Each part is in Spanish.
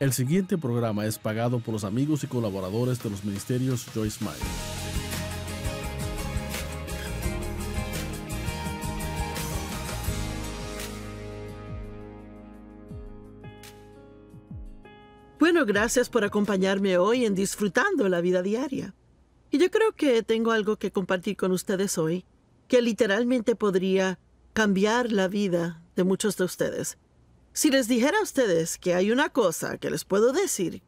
El siguiente programa es pagado por los amigos y colaboradores de los ministerios Joyce Meyer. Bueno, gracias por acompañarme hoy en Disfrutando la Vida Diaria. Y yo creo que tengo algo que compartir con ustedes hoy, que literalmente podría cambiar la vida de muchos de ustedes. Si les dijera a ustedes que hay una cosa que les puedo decir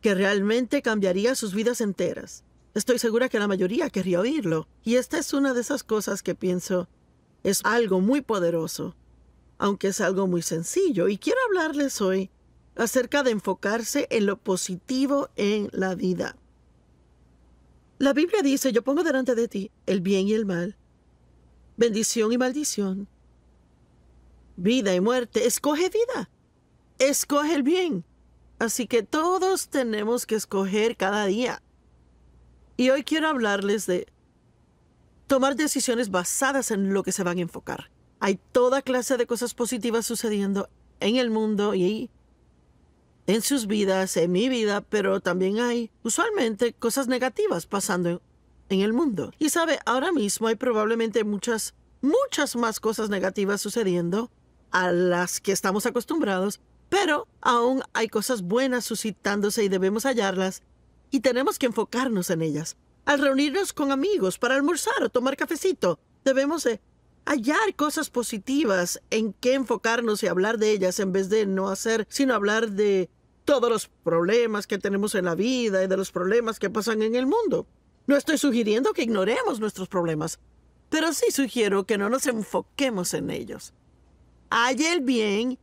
que realmente cambiaría sus vidas enteras, estoy segura que la mayoría querría oírlo. Y esta es una de esas cosas que pienso es algo muy poderoso, aunque es algo muy sencillo. Y quiero hablarles hoy acerca de enfocarse en lo positivo en la vida. La Biblia dice, yo pongo delante de ti el bien y el mal, bendición y maldición vida y muerte, escoge vida, escoge el bien. Así que todos tenemos que escoger cada día. Y hoy quiero hablarles de tomar decisiones basadas en lo que se van a enfocar. Hay toda clase de cosas positivas sucediendo en el mundo y en sus vidas, en mi vida, pero también hay usualmente cosas negativas pasando en el mundo. Y sabe, ahora mismo hay probablemente muchas, muchas más cosas negativas sucediendo a las que estamos acostumbrados, pero aún hay cosas buenas suscitándose y debemos hallarlas, y tenemos que enfocarnos en ellas. Al reunirnos con amigos para almorzar o tomar cafecito, debemos hallar cosas positivas en que enfocarnos y hablar de ellas en vez de no hacer, sino hablar de todos los problemas que tenemos en la vida y de los problemas que pasan en el mundo. No estoy sugiriendo que ignoremos nuestros problemas, pero sí sugiero que no nos enfoquemos en ellos halle el bien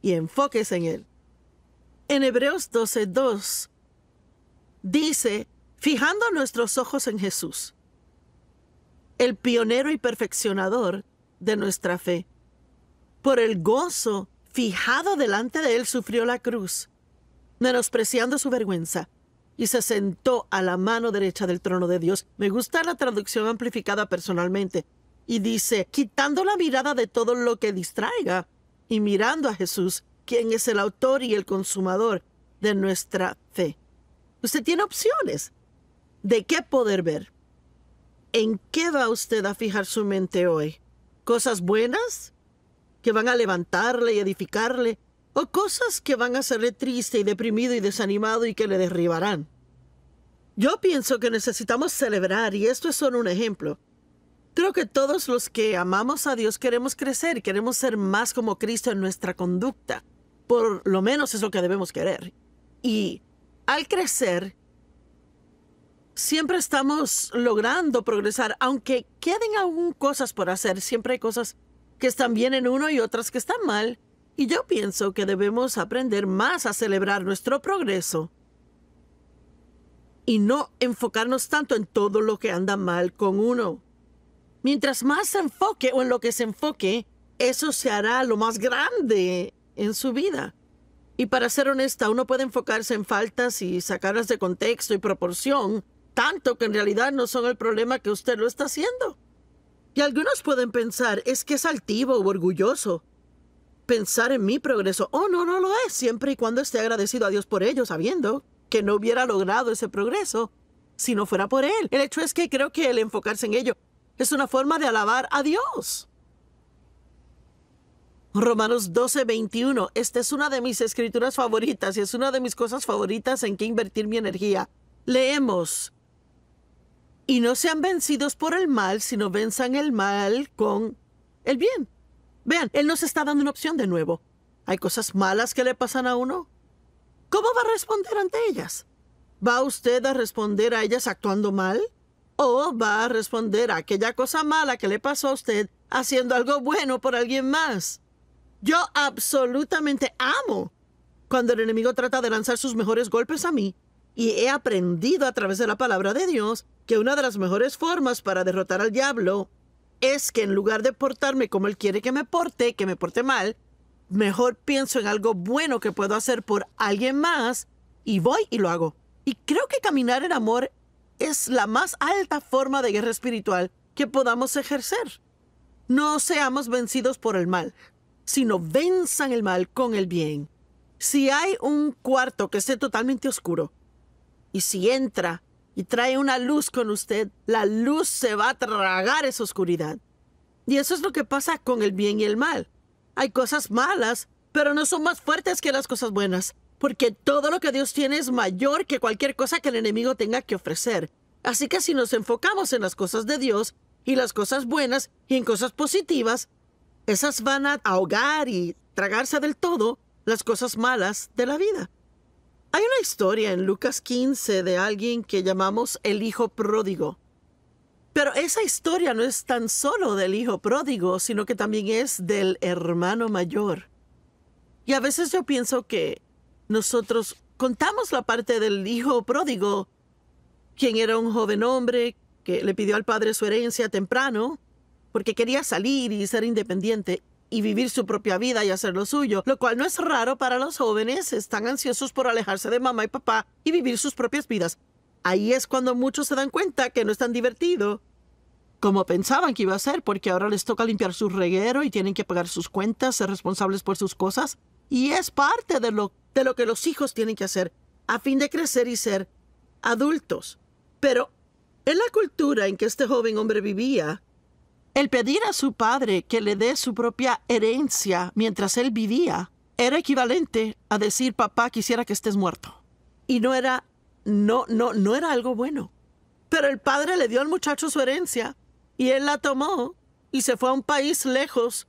y enfóquese en él. En Hebreos 12:2 dice, fijando nuestros ojos en Jesús, el pionero y perfeccionador de nuestra fe. Por el gozo fijado delante de él sufrió la cruz, menospreciando su vergüenza, y se sentó a la mano derecha del trono de Dios. Me gusta la traducción amplificada personalmente, y dice, quitando la mirada de todo lo que distraiga y mirando a Jesús, quien es el autor y el consumador de nuestra fe. Usted tiene opciones de qué poder ver. ¿En qué va usted a fijar su mente hoy? ¿Cosas buenas que van a levantarle y edificarle? ¿O cosas que van a hacerle triste y deprimido y desanimado y que le derribarán? Yo pienso que necesitamos celebrar, y esto es solo un ejemplo, Creo que todos los que amamos a Dios queremos crecer, queremos ser más como Cristo en nuestra conducta. Por lo menos es lo que debemos querer. Y al crecer, siempre estamos logrando progresar, aunque queden aún cosas por hacer, siempre hay cosas que están bien en uno y otras que están mal. Y yo pienso que debemos aprender más a celebrar nuestro progreso y no enfocarnos tanto en todo lo que anda mal con uno. Mientras más se enfoque o en lo que se enfoque, eso se hará lo más grande en su vida. Y para ser honesta, uno puede enfocarse en faltas y sacarlas de contexto y proporción, tanto que en realidad no son el problema que usted lo está haciendo. Y algunos pueden pensar, es que es altivo o orgulloso. Pensar en mi progreso, oh, no, no lo es, siempre y cuando esté agradecido a Dios por ello, sabiendo que no hubiera logrado ese progreso si no fuera por Él. El hecho es que creo que el enfocarse en ello es una forma de alabar a Dios. Romanos 12, 21. Esta es una de mis escrituras favoritas y es una de mis cosas favoritas en que invertir mi energía. Leemos. Y no sean vencidos por el mal, sino venzan el mal con el bien. Vean, Él nos está dando una opción de nuevo. ¿Hay cosas malas que le pasan a uno? ¿Cómo va a responder ante ellas? ¿Va usted a responder a ellas actuando mal? o va a responder a aquella cosa mala que le pasó a usted haciendo algo bueno por alguien más. Yo absolutamente amo cuando el enemigo trata de lanzar sus mejores golpes a mí y he aprendido a través de la palabra de Dios que una de las mejores formas para derrotar al diablo es que en lugar de portarme como él quiere que me porte, que me porte mal, mejor pienso en algo bueno que puedo hacer por alguien más y voy y lo hago. Y creo que caminar en amor es la más alta forma de guerra espiritual que podamos ejercer. No seamos vencidos por el mal, sino venzan el mal con el bien. Si hay un cuarto que esté totalmente oscuro, y si entra y trae una luz con usted, la luz se va a tragar esa oscuridad. Y eso es lo que pasa con el bien y el mal. Hay cosas malas, pero no son más fuertes que las cosas buenas porque todo lo que Dios tiene es mayor que cualquier cosa que el enemigo tenga que ofrecer. Así que si nos enfocamos en las cosas de Dios y las cosas buenas y en cosas positivas, esas van a ahogar y tragarse del todo las cosas malas de la vida. Hay una historia en Lucas 15 de alguien que llamamos el hijo pródigo. Pero esa historia no es tan solo del hijo pródigo, sino que también es del hermano mayor. Y a veces yo pienso que nosotros contamos la parte del hijo pródigo, quien era un joven hombre que le pidió al padre su herencia temprano porque quería salir y ser independiente y vivir su propia vida y hacer lo suyo, lo cual no es raro para los jóvenes, están ansiosos por alejarse de mamá y papá y vivir sus propias vidas. Ahí es cuando muchos se dan cuenta que no es tan divertido como pensaban que iba a ser, porque ahora les toca limpiar su reguero y tienen que pagar sus cuentas, ser responsables por sus cosas y es parte de lo, de lo que los hijos tienen que hacer a fin de crecer y ser adultos. Pero en la cultura en que este joven hombre vivía, el pedir a su padre que le dé su propia herencia mientras él vivía era equivalente a decir papá quisiera que estés muerto. Y no era no no no era algo bueno. Pero el padre le dio al muchacho su herencia y él la tomó y se fue a un país lejos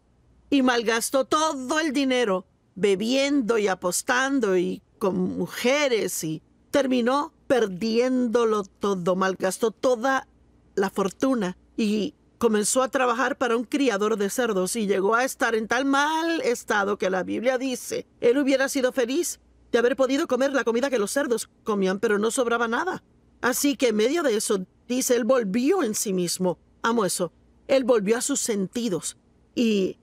y malgastó todo el dinero bebiendo y apostando y con mujeres y terminó perdiéndolo todo, malgastó toda la fortuna y comenzó a trabajar para un criador de cerdos y llegó a estar en tal mal estado que la Biblia dice, él hubiera sido feliz de haber podido comer la comida que los cerdos comían, pero no sobraba nada. Así que en medio de eso, dice, él volvió en sí mismo. Amo eso. Él volvió a sus sentidos y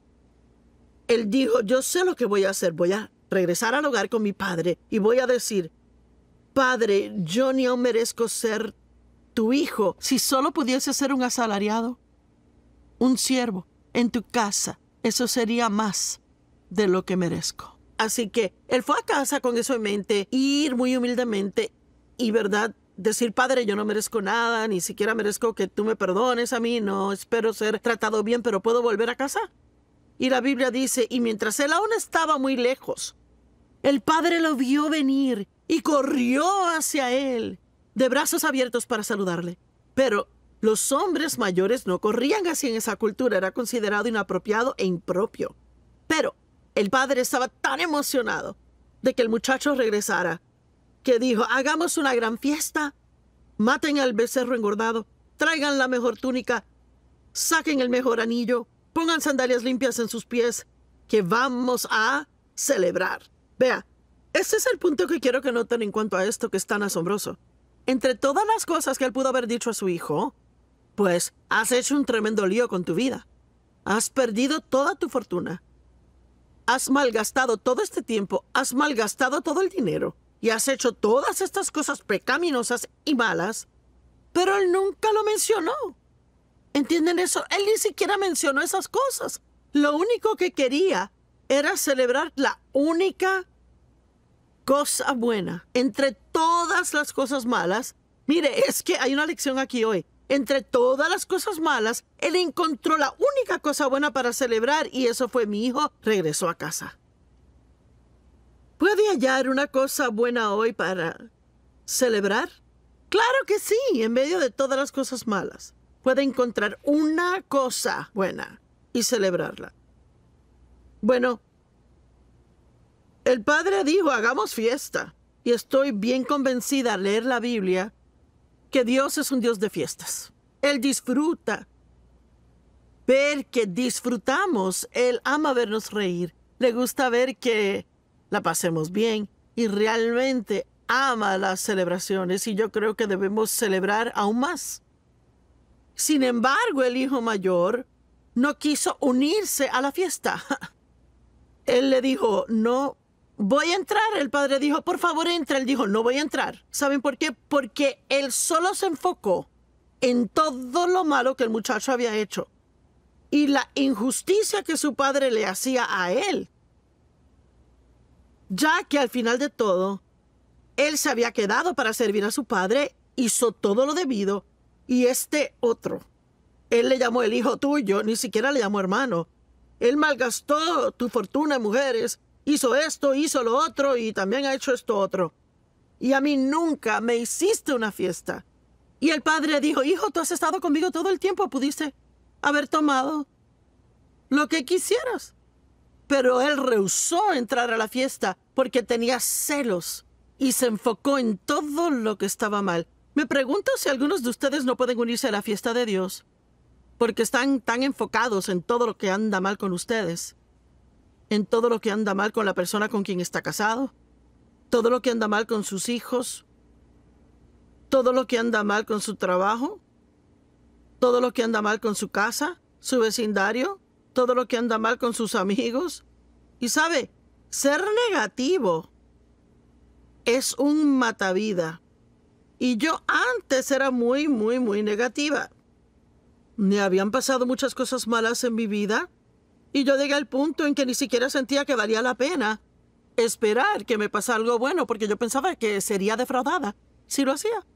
él dijo, yo sé lo que voy a hacer, voy a regresar al hogar con mi padre y voy a decir, Padre, yo ni aun merezco ser tu hijo si solo pudiese ser un asalariado, un siervo en tu casa. Eso sería más de lo que merezco. Así que él fue a casa con eso en mente, ir muy humildemente y, ¿verdad? Decir, padre, yo no merezco nada, ni siquiera merezco que tú me perdones a mí, no espero ser tratado bien, pero puedo volver a casa. Y la Biblia dice, y mientras él aún estaba muy lejos, el padre lo vio venir y corrió hacia él, de brazos abiertos para saludarle. Pero los hombres mayores no corrían así en esa cultura, era considerado inapropiado e impropio. Pero el padre estaba tan emocionado de que el muchacho regresara, que dijo, hagamos una gran fiesta, maten al becerro engordado, traigan la mejor túnica, saquen el mejor anillo, Pongan sandalias limpias en sus pies, que vamos a celebrar. Vea, ese es el punto que quiero que noten en cuanto a esto que es tan asombroso. Entre todas las cosas que él pudo haber dicho a su hijo, pues has hecho un tremendo lío con tu vida. Has perdido toda tu fortuna. Has malgastado todo este tiempo, has malgastado todo el dinero y has hecho todas estas cosas pecaminosas y malas, pero él nunca lo mencionó. ¿Entienden eso? Él ni siquiera mencionó esas cosas. Lo único que quería era celebrar la única cosa buena entre todas las cosas malas. Mire, es que hay una lección aquí hoy. Entre todas las cosas malas, él encontró la única cosa buena para celebrar y eso fue mi hijo regresó a casa. ¿Puede hallar una cosa buena hoy para celebrar? Claro que sí, en medio de todas las cosas malas pueda encontrar una cosa buena y celebrarla. Bueno, el Padre dijo, hagamos fiesta. Y estoy bien convencida al leer la Biblia que Dios es un Dios de fiestas. Él disfruta. Ver que disfrutamos, Él ama vernos reír. Le gusta ver que la pasemos bien y realmente ama las celebraciones y yo creo que debemos celebrar aún más. Sin embargo, el hijo mayor no quiso unirse a la fiesta. Él le dijo, no, voy a entrar. El padre dijo, por favor, entra. Él dijo, no voy a entrar. ¿Saben por qué? Porque él solo se enfocó en todo lo malo que el muchacho había hecho y la injusticia que su padre le hacía a él. Ya que al final de todo, él se había quedado para servir a su padre, hizo todo lo debido y este otro, él le llamó el hijo tuyo, ni siquiera le llamó hermano. Él malgastó tu fortuna mujeres, hizo esto, hizo lo otro y también ha hecho esto otro. Y a mí nunca me hiciste una fiesta. Y el padre dijo, hijo, tú has estado conmigo todo el tiempo, pudiste haber tomado lo que quisieras. Pero él rehusó entrar a la fiesta porque tenía celos y se enfocó en todo lo que estaba mal. Me pregunto si algunos de ustedes no pueden unirse a la fiesta de Dios, porque están tan enfocados en todo lo que anda mal con ustedes, en todo lo que anda mal con la persona con quien está casado, todo lo que anda mal con sus hijos, todo lo que anda mal con su trabajo, todo lo que anda mal con su casa, su vecindario, todo lo que anda mal con sus amigos. Y sabe, ser negativo es un matavida. Y yo antes era muy, muy, muy negativa. Me habían pasado muchas cosas malas en mi vida y yo llegué al punto en que ni siquiera sentía que valía la pena esperar que me pasara algo bueno porque yo pensaba que sería defraudada si lo hacía.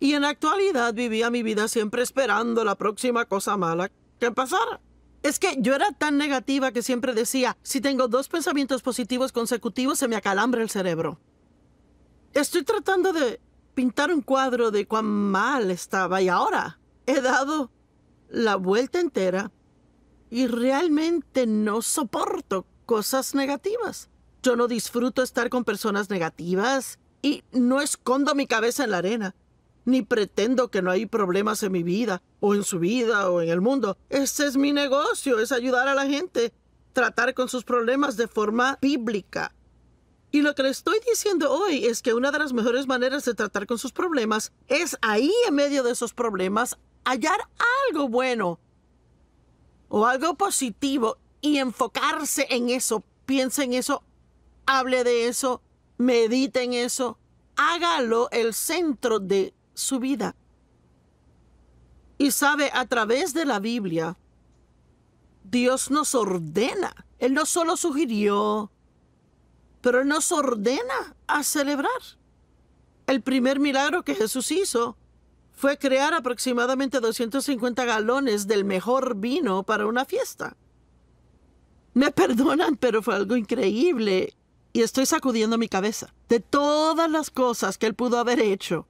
Y en la actualidad vivía mi vida siempre esperando la próxima cosa mala que pasara. Es que yo era tan negativa que siempre decía, si tengo dos pensamientos positivos consecutivos se me acalambra el cerebro. Estoy tratando de pintar un cuadro de cuán mal estaba y ahora he dado la vuelta entera y realmente no soporto cosas negativas. Yo no disfruto estar con personas negativas y no escondo mi cabeza en la arena, ni pretendo que no hay problemas en mi vida o en su vida o en el mundo. Ese es mi negocio, es ayudar a la gente, tratar con sus problemas de forma bíblica, y lo que le estoy diciendo hoy es que una de las mejores maneras de tratar con sus problemas es ahí en medio de esos problemas hallar algo bueno o algo positivo y enfocarse en eso, Piensa en eso, hable de eso, medite en eso, hágalo el centro de su vida. Y sabe, a través de la Biblia, Dios nos ordena. Él no solo sugirió, pero Él nos ordena a celebrar. El primer milagro que Jesús hizo fue crear aproximadamente 250 galones del mejor vino para una fiesta. Me perdonan, pero fue algo increíble y estoy sacudiendo mi cabeza. De todas las cosas que él pudo haber hecho,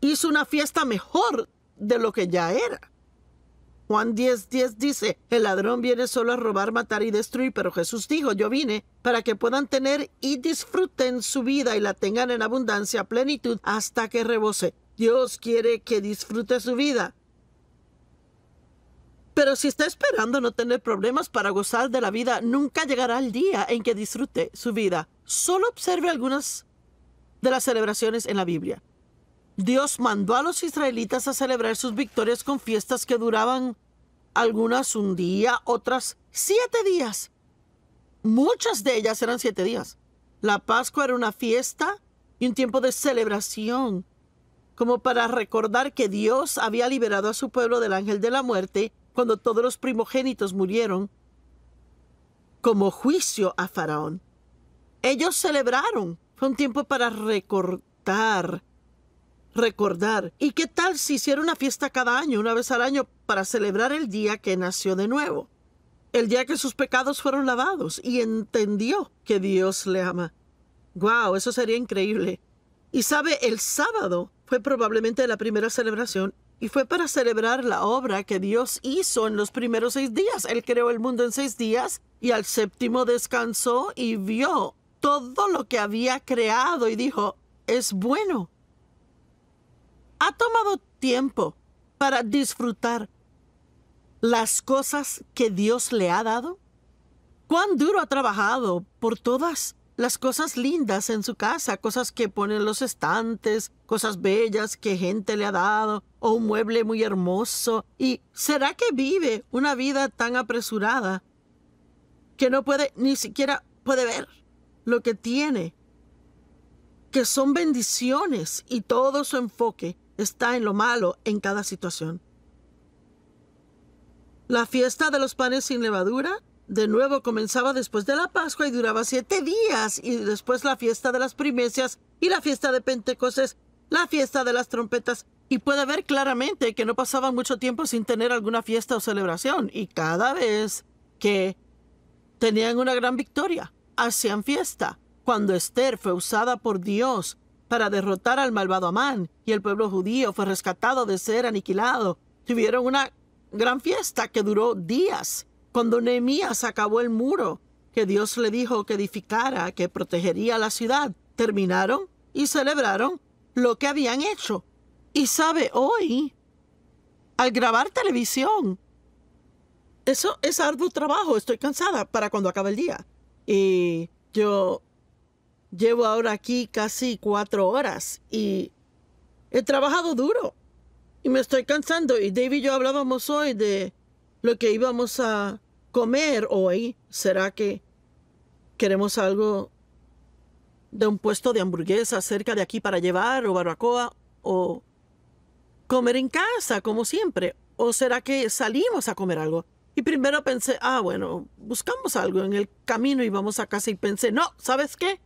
hizo una fiesta mejor de lo que ya era. Juan 10, 10 dice, el ladrón viene solo a robar, matar y destruir, pero Jesús dijo, yo vine para que puedan tener y disfruten su vida y la tengan en abundancia, plenitud, hasta que rebose. Dios quiere que disfrute su vida. Pero si está esperando no tener problemas para gozar de la vida, nunca llegará el día en que disfrute su vida. Solo observe algunas de las celebraciones en la Biblia. Dios mandó a los israelitas a celebrar sus victorias con fiestas que duraban algunas un día, otras siete días. Muchas de ellas eran siete días. La Pascua era una fiesta y un tiempo de celebración, como para recordar que Dios había liberado a su pueblo del ángel de la muerte cuando todos los primogénitos murieron, como juicio a Faraón. Ellos celebraron. Fue un tiempo para recordar recordar. ¿Y qué tal si hiciera una fiesta cada año, una vez al año, para celebrar el día que nació de nuevo? El día que sus pecados fueron lavados y entendió que Dios le ama. ¡Guau! eso sería increíble. Y sabe, el sábado fue probablemente la primera celebración y fue para celebrar la obra que Dios hizo en los primeros seis días. Él creó el mundo en seis días y al séptimo descansó y vio todo lo que había creado y dijo, es bueno ha tomado tiempo para disfrutar las cosas que Dios le ha dado? ¿Cuán duro ha trabajado por todas las cosas lindas en su casa? Cosas que ponen los estantes, cosas bellas que gente le ha dado, o un mueble muy hermoso. ¿Y será que vive una vida tan apresurada que no puede, ni siquiera puede ver lo que tiene? Que son bendiciones y todo su enfoque está en lo malo en cada situación. La fiesta de los panes sin levadura de nuevo comenzaba después de la Pascua y duraba siete días, y después la fiesta de las primicias y la fiesta de Pentecostés, la fiesta de las trompetas, y puede ver claramente que no pasaba mucho tiempo sin tener alguna fiesta o celebración, y cada vez que tenían una gran victoria, hacían fiesta. Cuando Esther fue usada por Dios para derrotar al malvado Amán y el pueblo judío fue rescatado de ser aniquilado. Tuvieron una gran fiesta que duró días. Cuando Nehemías acabó el muro que Dios le dijo que edificara, que protegería la ciudad, terminaron y celebraron lo que habían hecho. Y sabe, hoy, al grabar televisión, eso es arduo trabajo, estoy cansada para cuando acabe el día. Y yo Llevo ahora aquí casi cuatro horas y he trabajado duro y me estoy cansando. Y Dave y yo hablábamos hoy de lo que íbamos a comer hoy. ¿Será que queremos algo de un puesto de hamburguesa cerca de aquí para llevar o barbacoa o comer en casa como siempre? ¿O será que salimos a comer algo? Y primero pensé, ah, bueno, buscamos algo en el camino y vamos a casa y pensé, no, ¿sabes qué?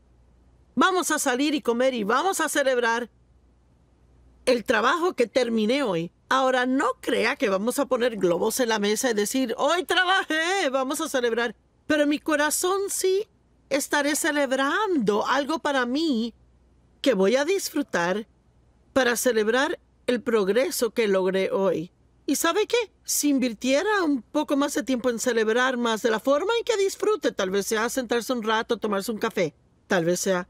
Vamos a salir y comer y vamos a celebrar el trabajo que terminé hoy. Ahora no crea que vamos a poner globos en la mesa y decir, hoy trabajé, vamos a celebrar. Pero mi corazón sí estaré celebrando algo para mí que voy a disfrutar para celebrar el progreso que logré hoy. ¿Y sabe qué? Si invirtiera un poco más de tiempo en celebrar más de la forma en que disfrute, tal vez sea sentarse un rato, tomarse un café, tal vez sea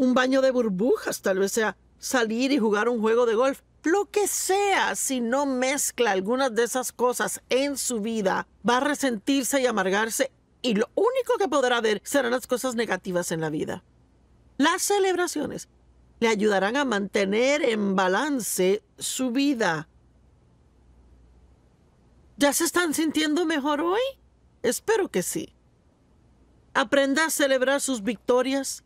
un baño de burbujas, tal vez sea salir y jugar un juego de golf. Lo que sea, si no mezcla algunas de esas cosas en su vida, va a resentirse y amargarse y lo único que podrá ver serán las cosas negativas en la vida. Las celebraciones le ayudarán a mantener en balance su vida. ¿Ya se están sintiendo mejor hoy? Espero que sí. Aprenda a celebrar sus victorias,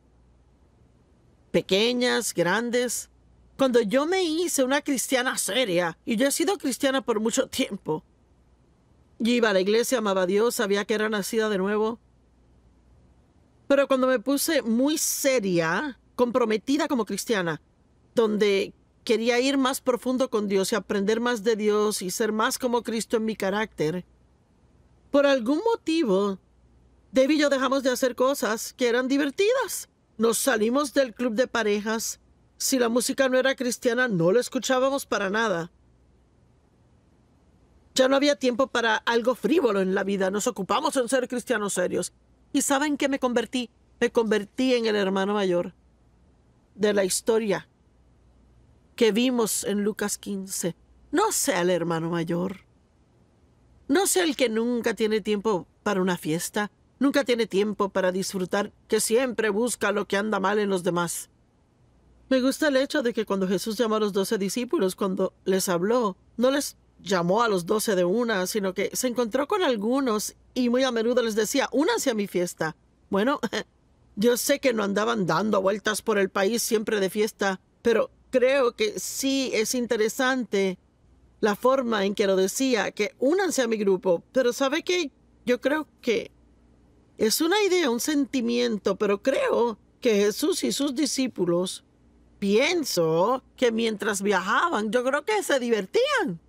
pequeñas, grandes. Cuando yo me hice una cristiana seria, y yo he sido cristiana por mucho tiempo, iba a la iglesia, amaba a Dios, sabía que era nacida de nuevo. Pero cuando me puse muy seria, comprometida como cristiana, donde quería ir más profundo con Dios y aprender más de Dios y ser más como Cristo en mi carácter, por algún motivo, David y yo dejamos de hacer cosas que eran divertidas. Nos salimos del club de parejas. Si la música no era cristiana, no la escuchábamos para nada. Ya no había tiempo para algo frívolo en la vida. Nos ocupamos en ser cristianos serios. ¿Y saben qué me convertí? Me convertí en el hermano mayor de la historia que vimos en Lucas 15. No sea el hermano mayor. No sea el que nunca tiene tiempo para una fiesta. Nunca tiene tiempo para disfrutar, que siempre busca lo que anda mal en los demás. Me gusta el hecho de que cuando Jesús llamó a los doce discípulos, cuando les habló, no les llamó a los doce de una, sino que se encontró con algunos y muy a menudo les decía, únanse a mi fiesta. Bueno, yo sé que no andaban dando vueltas por el país siempre de fiesta, pero creo que sí es interesante la forma en que lo decía, que únanse a mi grupo. Pero ¿sabe qué? Yo creo que es una idea, un sentimiento, pero creo que Jesús y sus discípulos pienso que mientras viajaban, yo creo que se divertían.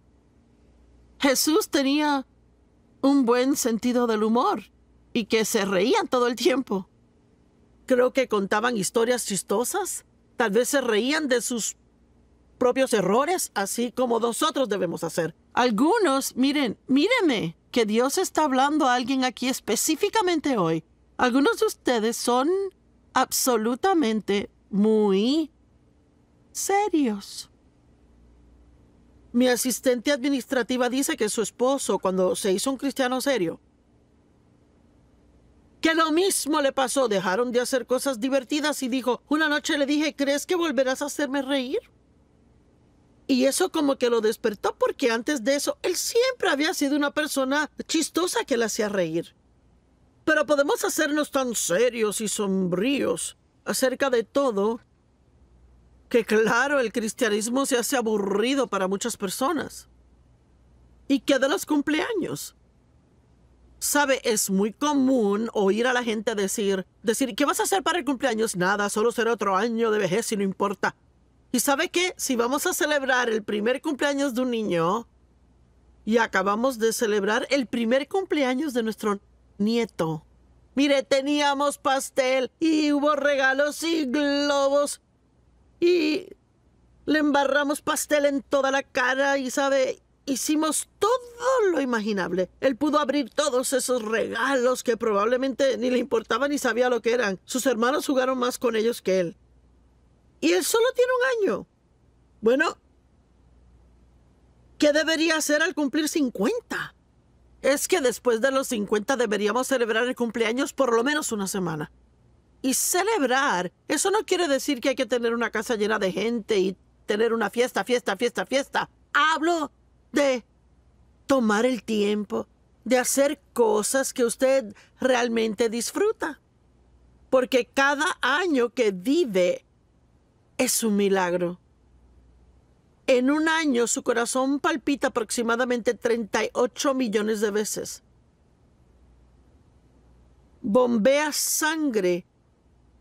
Jesús tenía un buen sentido del humor y que se reían todo el tiempo. Creo que contaban historias chistosas, tal vez se reían de sus propios errores, así como nosotros debemos hacer. Algunos, miren, mírenme, que Dios está hablando a alguien aquí específicamente hoy. Algunos de ustedes son absolutamente muy serios. Mi asistente administrativa dice que su esposo, cuando se hizo un cristiano serio, que lo mismo le pasó. Dejaron de hacer cosas divertidas y dijo, una noche le dije, ¿crees que volverás a hacerme reír? Y eso como que lo despertó porque antes de eso él siempre había sido una persona chistosa que le hacía reír. Pero podemos hacernos tan serios y sombríos acerca de todo que claro, el cristianismo se hace aburrido para muchas personas. ¿Y qué de los cumpleaños? Sabe, es muy común oír a la gente decir, decir, ¿qué vas a hacer para el cumpleaños? Nada, solo será otro año de vejez y no importa. ¿Y sabe qué? Si vamos a celebrar el primer cumpleaños de un niño, y acabamos de celebrar el primer cumpleaños de nuestro nieto. Mire, teníamos pastel y hubo regalos y globos y le embarramos pastel en toda la cara y sabe, hicimos todo lo imaginable. Él pudo abrir todos esos regalos que probablemente ni le importaban ni sabía lo que eran. Sus hermanos jugaron más con ellos que él. Y él solo tiene un año. Bueno, ¿qué debería hacer al cumplir 50? Es que después de los 50 deberíamos celebrar el cumpleaños por lo menos una semana. Y celebrar, eso no quiere decir que hay que tener una casa llena de gente y tener una fiesta, fiesta, fiesta, fiesta. Hablo de tomar el tiempo, de hacer cosas que usted realmente disfruta. Porque cada año que vive es un milagro. En un año su corazón palpita aproximadamente 38 millones de veces. Bombea sangre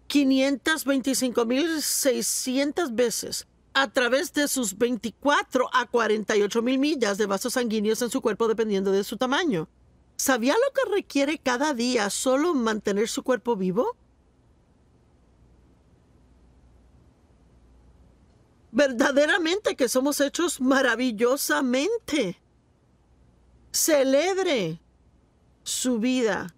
525.600 veces a través de sus 24 a 48 mil millas de vasos sanguíneos en su cuerpo dependiendo de su tamaño. ¿Sabía lo que requiere cada día solo mantener su cuerpo vivo? verdaderamente que somos hechos maravillosamente. Celebre su vida,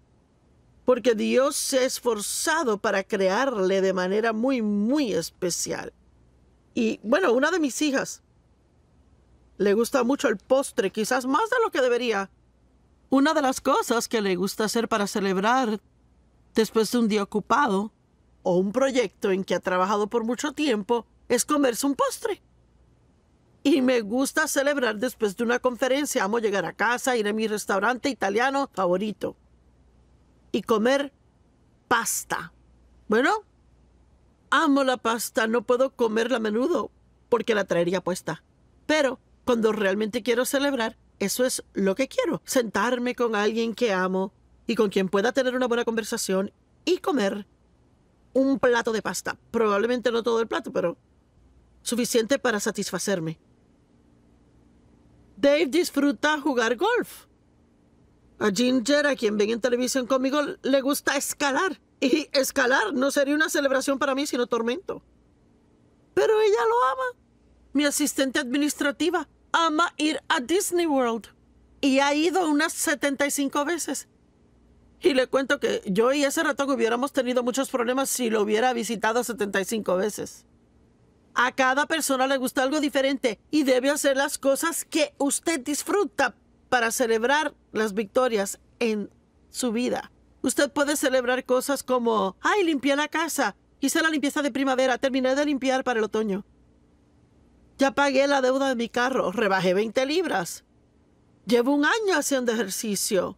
porque Dios se ha esforzado para crearle de manera muy, muy especial. Y bueno, una de mis hijas le gusta mucho el postre, quizás más de lo que debería. Una de las cosas que le gusta hacer para celebrar después de un día ocupado o un proyecto en que ha trabajado por mucho tiempo es comerse un postre. Y me gusta celebrar después de una conferencia. Amo llegar a casa, ir a mi restaurante italiano favorito y comer pasta. Bueno, amo la pasta, no puedo comerla a menudo porque la traería puesta. Pero cuando realmente quiero celebrar, eso es lo que quiero. Sentarme con alguien que amo y con quien pueda tener una buena conversación y comer un plato de pasta. Probablemente no todo el plato, pero suficiente para satisfacerme. Dave disfruta jugar golf. A Ginger, a quien ven en televisión conmigo, le gusta escalar. Y escalar no sería una celebración para mí, sino tormento. Pero ella lo ama. Mi asistente administrativa ama ir a Disney World. Y ha ido unas 75 veces. Y le cuento que yo y ese ratón hubiéramos tenido muchos problemas si lo hubiera visitado 75 veces. A cada persona le gusta algo diferente y debe hacer las cosas que usted disfruta para celebrar las victorias en su vida. Usted puede celebrar cosas como, ay, limpié la casa, hice la limpieza de primavera, terminé de limpiar para el otoño. Ya pagué la deuda de mi carro, rebajé 20 libras. Llevo un año haciendo ejercicio.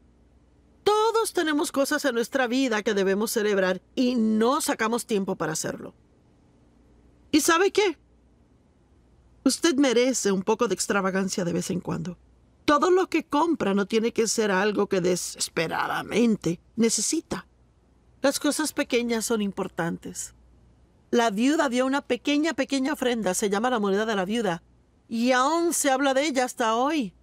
Todos tenemos cosas en nuestra vida que debemos celebrar y no sacamos tiempo para hacerlo. ¿Y sabe qué? Usted merece un poco de extravagancia de vez en cuando. Todo lo que compra no tiene que ser algo que desesperadamente necesita. Las cosas pequeñas son importantes. La viuda dio una pequeña, pequeña ofrenda, se llama la moneda de la viuda, y aún se habla de ella hasta hoy.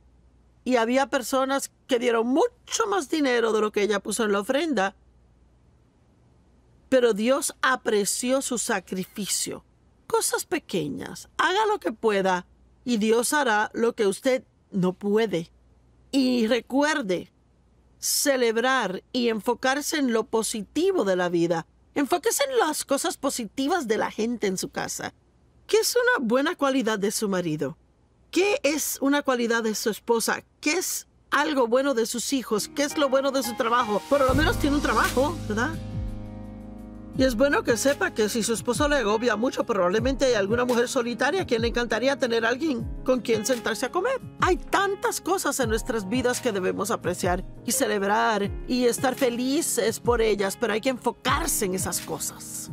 Y había personas que dieron mucho más dinero de lo que ella puso en la ofrenda, pero Dios apreció su sacrificio Cosas pequeñas. Haga lo que pueda y Dios hará lo que usted no puede. Y recuerde, celebrar y enfocarse en lo positivo de la vida. Enfóquese en las cosas positivas de la gente en su casa. ¿Qué es una buena cualidad de su marido? ¿Qué es una cualidad de su esposa? ¿Qué es algo bueno de sus hijos? ¿Qué es lo bueno de su trabajo? Por lo menos tiene un trabajo, ¿verdad? Y es bueno que sepa que si su esposo le agobia mucho, probablemente hay alguna mujer solitaria a quien le encantaría tener a alguien con quien sentarse a comer. Hay tantas cosas en nuestras vidas que debemos apreciar y celebrar y estar felices por ellas, pero hay que enfocarse en esas cosas.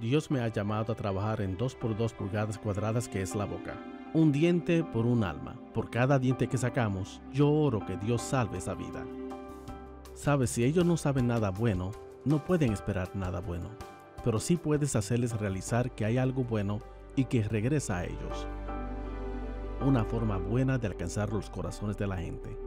Dios me ha llamado a trabajar en 2 por 2 pulgadas cuadradas que es la boca. Un diente por un alma. Por cada diente que sacamos, yo oro que Dios salve esa vida. Sabes, si ellos no saben nada bueno, no pueden esperar nada bueno. Pero sí puedes hacerles realizar que hay algo bueno y que regresa a ellos. Una forma buena de alcanzar los corazones de la gente.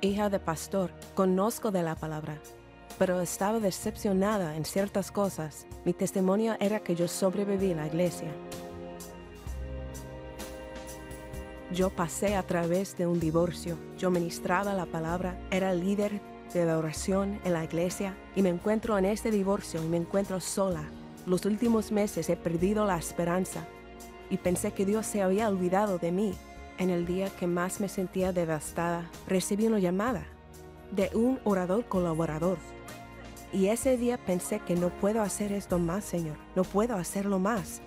hija de pastor, conozco de la palabra, pero estaba decepcionada en ciertas cosas. Mi testimonio era que yo sobreviví en la iglesia. Yo pasé a través de un divorcio, yo ministraba la palabra, era líder de la oración en la iglesia y me encuentro en este divorcio y me encuentro sola. Los últimos meses he perdido la esperanza y pensé que Dios se había olvidado de mí en el día que más me sentía devastada, recibí una llamada de un orador colaborador. Y ese día pensé que no puedo hacer esto más, Señor, no puedo hacerlo más.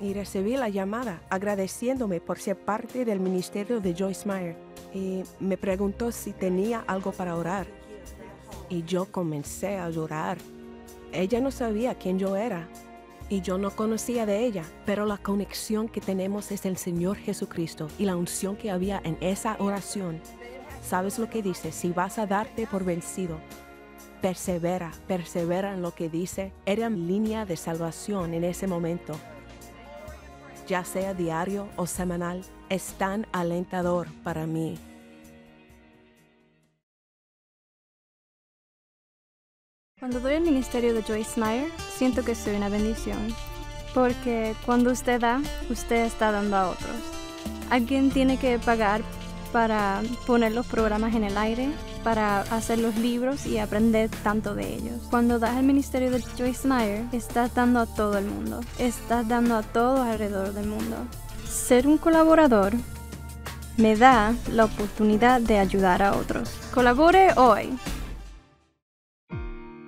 Y recibí la llamada agradeciéndome por ser parte del ministerio de Joyce Meyer. Y me preguntó si tenía algo para orar. Y yo comencé a llorar. Ella no sabía quién yo era, y yo no conocía de ella, pero la conexión que tenemos es el Señor Jesucristo y la unción que había en esa oración. ¿Sabes lo que dice? Si vas a darte por vencido, persevera, persevera en lo que dice. Era mi línea de salvación en ese momento. Ya sea diario o semanal, es tan alentador para mí. Cuando doy el ministerio de Joyce Meyer, siento que soy una bendición, porque cuando usted da, usted está dando a otros. Alguien tiene que pagar para poner los programas en el aire, para hacer los libros y aprender tanto de ellos. Cuando das el ministerio de Joyce Meyer, estás dando a todo el mundo, estás dando a todo alrededor del mundo. Ser un colaborador me da la oportunidad de ayudar a otros. Colabore hoy.